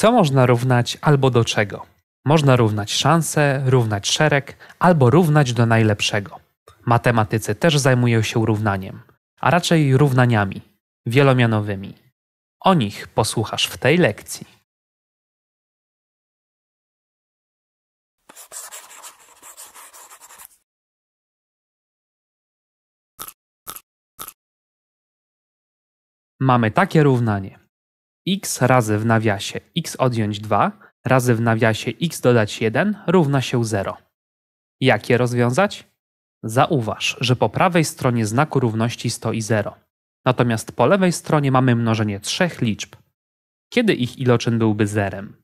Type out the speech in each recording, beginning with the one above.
Co można równać albo do czego? Można równać szanse, równać szereg albo równać do najlepszego. Matematycy też zajmują się równaniem, a raczej równaniami wielomianowymi. O nich posłuchasz w tej lekcji. Mamy takie równanie x razy w nawiasie x odjąć 2 razy w nawiasie x dodać 1 równa się 0. Jak je rozwiązać? Zauważ, że po prawej stronie znaku równości stoi 0. Natomiast po lewej stronie mamy mnożenie trzech liczb. Kiedy ich iloczyn byłby zerem?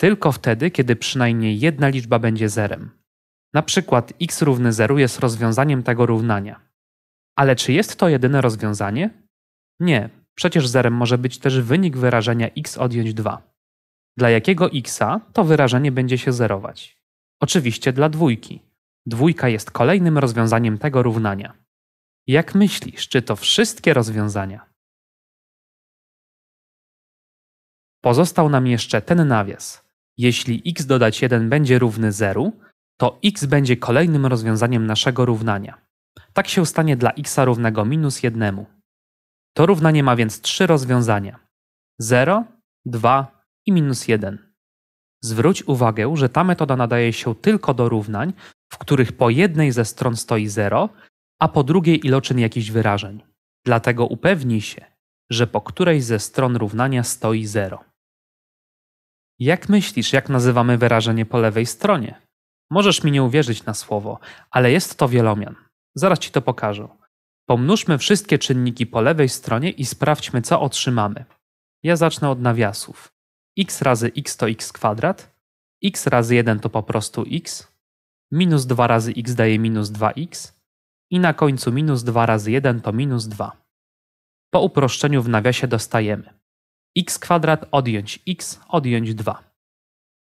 Tylko wtedy, kiedy przynajmniej jedna liczba będzie zerem. Na przykład x równy 0 jest rozwiązaniem tego równania. Ale czy jest to jedyne rozwiązanie? Nie, Przecież zerem może być też wynik wyrażenia x odjąć 2. Dla jakiego xa to wyrażenie będzie się zerować? Oczywiście dla dwójki. Dwójka jest kolejnym rozwiązaniem tego równania. Jak myślisz, czy to wszystkie rozwiązania? Pozostał nam jeszcze ten nawias. Jeśli x dodać 1 będzie równy 0, to x będzie kolejnym rozwiązaniem naszego równania. Tak się stanie dla x równego minus 1. To równanie ma więc trzy rozwiązania: 0, 2 i minus 1. Zwróć uwagę, że ta metoda nadaje się tylko do równań, w których po jednej ze stron stoi 0, a po drugiej iloczyn jakichś wyrażeń. Dlatego upewnij się, że po której ze stron równania stoi 0. Jak myślisz, jak nazywamy wyrażenie po lewej stronie? Możesz mi nie uwierzyć na słowo, ale jest to wielomian. Zaraz ci to pokażę. Pomnóżmy wszystkie czynniki po lewej stronie i sprawdźmy, co otrzymamy. Ja zacznę od nawiasów. x razy x to x kwadrat, x razy 1 to po prostu x, minus 2 razy x daje minus 2x i na końcu minus 2 razy 1 to minus 2. Po uproszczeniu w nawiasie dostajemy x kwadrat odjąć x odjąć 2.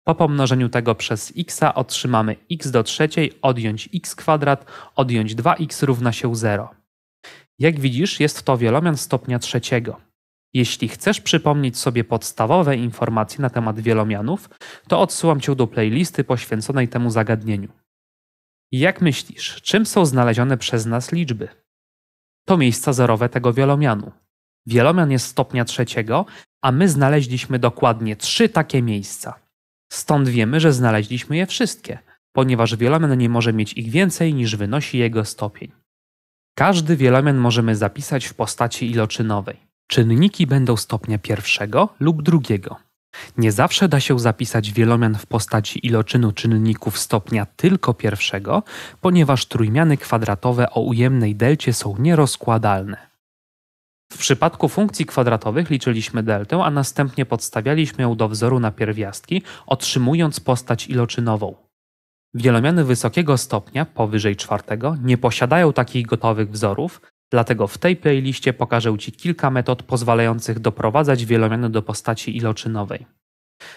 Po pomnożeniu tego przez x otrzymamy x do trzeciej odjąć x kwadrat odjąć 2x równa się 0. Jak widzisz, jest to wielomian stopnia trzeciego. Jeśli chcesz przypomnieć sobie podstawowe informacje na temat wielomianów, to odsyłam cię do playlisty poświęconej temu zagadnieniu. Jak myślisz, czym są znalezione przez nas liczby? To miejsca zerowe tego wielomianu. Wielomian jest stopnia trzeciego, a my znaleźliśmy dokładnie trzy takie miejsca. Stąd wiemy, że znaleźliśmy je wszystkie, ponieważ wielomian nie może mieć ich więcej niż wynosi jego stopień. Każdy wielomian możemy zapisać w postaci iloczynowej. Czynniki będą stopnia pierwszego lub drugiego. Nie zawsze da się zapisać wielomian w postaci iloczynu czynników stopnia tylko pierwszego, ponieważ trójmiany kwadratowe o ujemnej delcie są nierozkładalne. W przypadku funkcji kwadratowych liczyliśmy deltę, a następnie podstawialiśmy ją do wzoru na pierwiastki, otrzymując postać iloczynową. Wielomiany wysokiego stopnia, powyżej czwartego, nie posiadają takich gotowych wzorów, dlatego w tej playliście pokażę Ci kilka metod pozwalających doprowadzać wielomiany do postaci iloczynowej.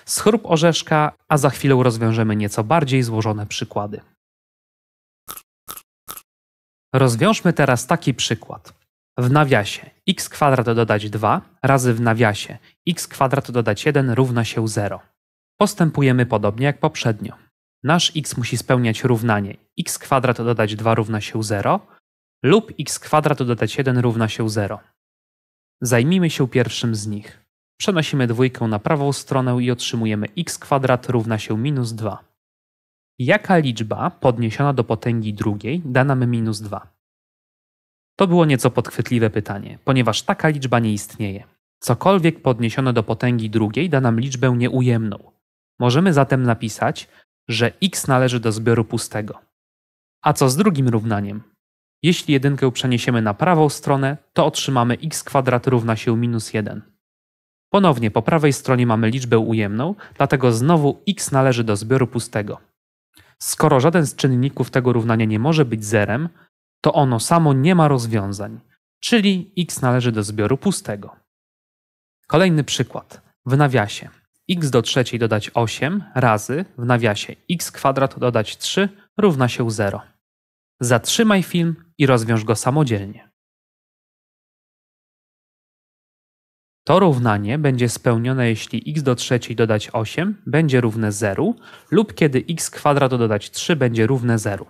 Schrób orzeszka, a za chwilę rozwiążemy nieco bardziej złożone przykłady. Rozwiążmy teraz taki przykład. W nawiasie x kwadrat dodać 2 razy w nawiasie x kwadrat dodać 1 równa się 0. Postępujemy podobnie jak poprzednio nasz x musi spełniać równanie x kwadrat dodać 2 równa się 0 lub x kwadrat dodać 1 równa się 0. Zajmijmy się pierwszym z nich. Przenosimy dwójkę na prawą stronę i otrzymujemy x kwadrat równa się minus 2. Jaka liczba podniesiona do potęgi drugiej da nam minus 2? To było nieco podchwytliwe pytanie, ponieważ taka liczba nie istnieje. Cokolwiek podniesione do potęgi drugiej da nam liczbę nieujemną. Możemy zatem napisać, że x należy do zbioru pustego. A co z drugim równaniem? Jeśli jedynkę przeniesiemy na prawą stronę, to otrzymamy x kwadrat równa się minus 1. Ponownie po prawej stronie mamy liczbę ujemną, dlatego znowu x należy do zbioru pustego. Skoro żaden z czynników tego równania nie może być zerem, to ono samo nie ma rozwiązań, czyli x należy do zbioru pustego. Kolejny przykład. W nawiasie x do trzeciej dodać 8 razy w nawiasie x kwadrat dodać 3 równa się 0. Zatrzymaj film i rozwiąż go samodzielnie. To równanie będzie spełnione jeśli x do trzeciej dodać 8 będzie równe 0 lub kiedy x kwadrat dodać 3 będzie równe 0.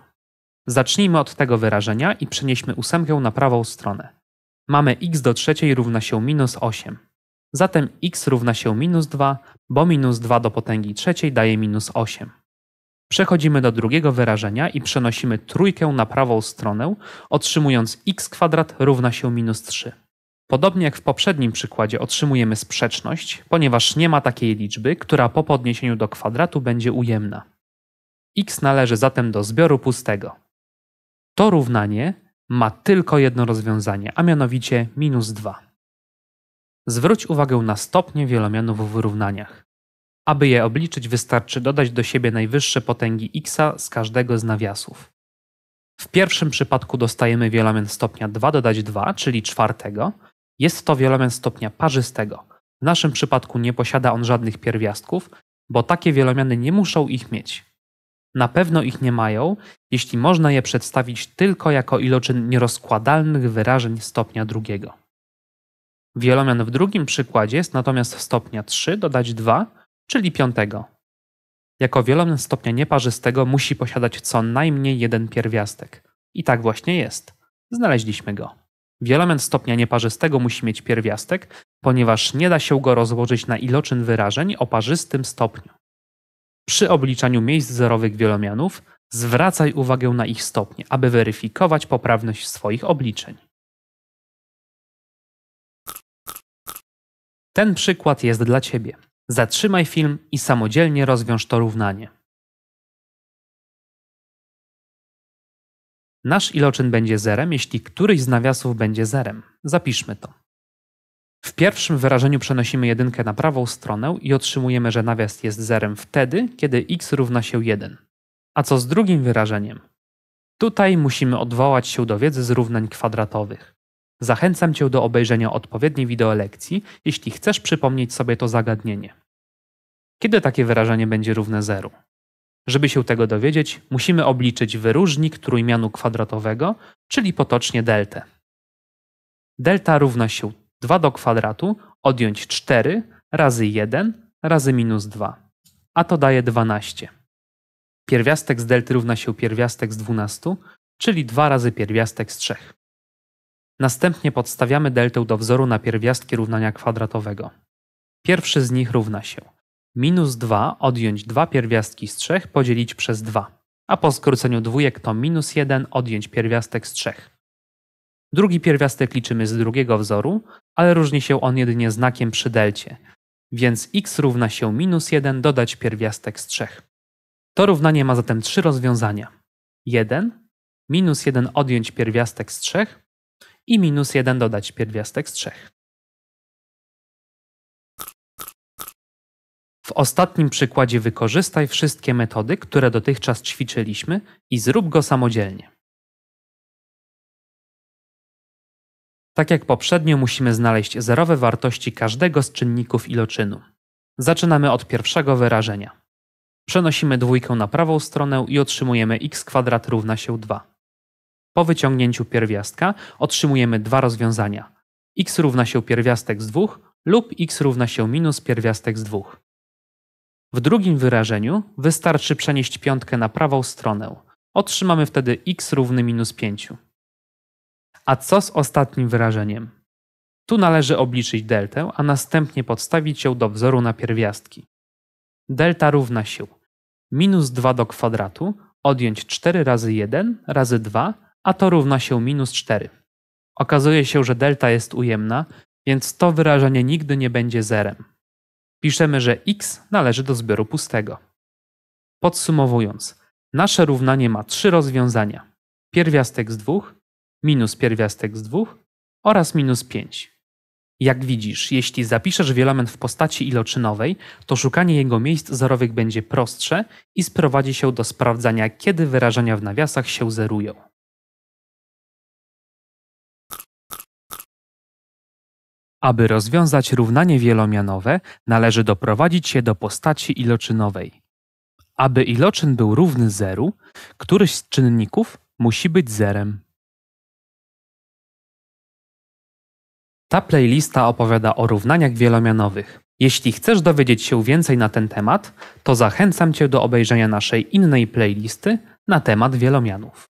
Zacznijmy od tego wyrażenia i przenieśmy ósemkę na prawą stronę. Mamy x do trzeciej równa się minus 8. Zatem x równa się minus 2, bo minus 2 do potęgi trzeciej daje minus 8. Przechodzimy do drugiego wyrażenia i przenosimy trójkę na prawą stronę, otrzymując x kwadrat równa się minus 3. Podobnie jak w poprzednim przykładzie otrzymujemy sprzeczność, ponieważ nie ma takiej liczby, która po podniesieniu do kwadratu będzie ujemna. x należy zatem do zbioru pustego. To równanie ma tylko jedno rozwiązanie, a mianowicie minus 2. Zwróć uwagę na stopnie wielomianów w równaniach. Aby je obliczyć, wystarczy dodać do siebie najwyższe potęgi x z każdego z nawiasów. W pierwszym przypadku dostajemy wielomian stopnia 2 dodać 2, czyli czwartego. Jest to wielomian stopnia parzystego. W naszym przypadku nie posiada on żadnych pierwiastków, bo takie wielomiany nie muszą ich mieć. Na pewno ich nie mają, jeśli można je przedstawić tylko jako iloczyn nierozkładalnych wyrażeń stopnia drugiego. Wielomian w drugim przykładzie jest natomiast stopnia 3 dodać 2, czyli piątego. Jako wielomian stopnia nieparzystego musi posiadać co najmniej jeden pierwiastek. I tak właśnie jest. Znaleźliśmy go. Wielomian stopnia nieparzystego musi mieć pierwiastek, ponieważ nie da się go rozłożyć na iloczyn wyrażeń o parzystym stopniu. Przy obliczaniu miejsc zerowych wielomianów zwracaj uwagę na ich stopnie, aby weryfikować poprawność swoich obliczeń. Ten przykład jest dla Ciebie. Zatrzymaj film i samodzielnie rozwiąż to równanie. Nasz iloczyn będzie zerem, jeśli któryś z nawiasów będzie zerem. Zapiszmy to. W pierwszym wyrażeniu przenosimy jedynkę na prawą stronę i otrzymujemy, że nawias jest zerem wtedy, kiedy x równa się 1. A co z drugim wyrażeniem? Tutaj musimy odwołać się do wiedzy z równań kwadratowych. Zachęcam Cię do obejrzenia odpowiedniej wideolekcji, jeśli chcesz przypomnieć sobie to zagadnienie. Kiedy takie wyrażenie będzie równe zeru? Żeby się tego dowiedzieć, musimy obliczyć wyróżnik trójmianu kwadratowego, czyli potocznie deltę. Delta równa się 2 do kwadratu odjąć 4 razy 1 razy minus 2, a to daje 12. Pierwiastek z delty równa się pierwiastek z 12, czyli 2 razy pierwiastek z 3. Następnie podstawiamy deltę do wzoru na pierwiastki równania kwadratowego. Pierwszy z nich równa się minus 2 odjąć 2 pierwiastki z 3 podzielić przez 2, a po skróceniu dwójek to minus 1 odjąć pierwiastek z 3. Drugi pierwiastek liczymy z drugiego wzoru, ale różni się on jedynie znakiem przy delcie, więc x równa się minus 1 dodać pierwiastek z 3. To równanie ma zatem trzy rozwiązania. 1, minus 1 odjąć pierwiastek z 3 i minus 1 dodać pierwiastek z 3. W ostatnim przykładzie wykorzystaj wszystkie metody, które dotychczas ćwiczyliśmy i zrób go samodzielnie. Tak jak poprzednio musimy znaleźć zerowe wartości każdego z czynników iloczynu. Zaczynamy od pierwszego wyrażenia. Przenosimy dwójkę na prawą stronę i otrzymujemy x kwadrat równa się 2. Po wyciągnięciu pierwiastka otrzymujemy dwa rozwiązania. x równa się pierwiastek z 2 lub x równa się minus pierwiastek z 2. W drugim wyrażeniu wystarczy przenieść piątkę na prawą stronę. Otrzymamy wtedy x równy minus 5. A co z ostatnim wyrażeniem? Tu należy obliczyć deltę, a następnie podstawić ją do wzoru na pierwiastki. Delta równa się minus 2 do kwadratu, odjąć 4 razy 1 razy 2 a to równa się minus 4. Okazuje się, że delta jest ujemna, więc to wyrażenie nigdy nie będzie zerem. Piszemy, że x należy do zbioru pustego. Podsumowując, nasze równanie ma trzy rozwiązania. Pierwiastek z 2, minus pierwiastek z 2 oraz minus 5. Jak widzisz, jeśli zapiszesz wieloelement w postaci iloczynowej, to szukanie jego miejsc zerowych będzie prostsze i sprowadzi się do sprawdzania, kiedy wyrażenia w nawiasach się zerują. Aby rozwiązać równanie wielomianowe, należy doprowadzić je do postaci iloczynowej. Aby iloczyn był równy zeru, któryś z czynników musi być zerem. Ta playlista opowiada o równaniach wielomianowych. Jeśli chcesz dowiedzieć się więcej na ten temat, to zachęcam Cię do obejrzenia naszej innej playlisty na temat wielomianów.